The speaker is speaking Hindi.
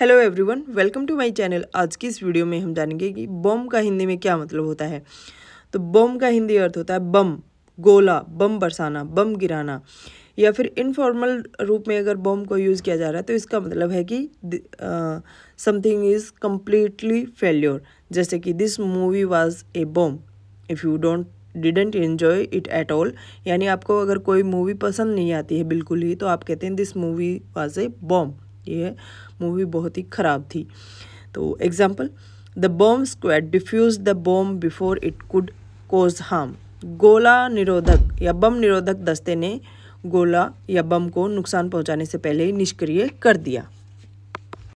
hello everyone welcome to my channel आज की इस वीडियो में हम जानेंगे कि बम का हिंदी में क्या मतलब होता है तो बम का हिंदी अर्थ होता है बम गोला बम बरसाना बम गिराना या फिर इनफॉर्मल रूप में अगर बम को यूज़ किया जा रहा है तो इसका मतलब है कि समथिंग इज़ कम्प्लीटली फेल्योर जैसे कि this movie was a bomb if you don't didn't enjoy it at all यानी आपको अगर कोई मूवी पसंद नहीं आती है बिल्कुल ही तो आप कहते हैं this movie was a bomb ये मूवी बहुत ही ख़राब थी तो example the bomb squad defuse the bomb before it could cause harm गोला निरोधक या बम निरोधक दस्ते ने गोला या बम को नुकसान पहुंचाने से पहले ही निष्क्रिय कर दिया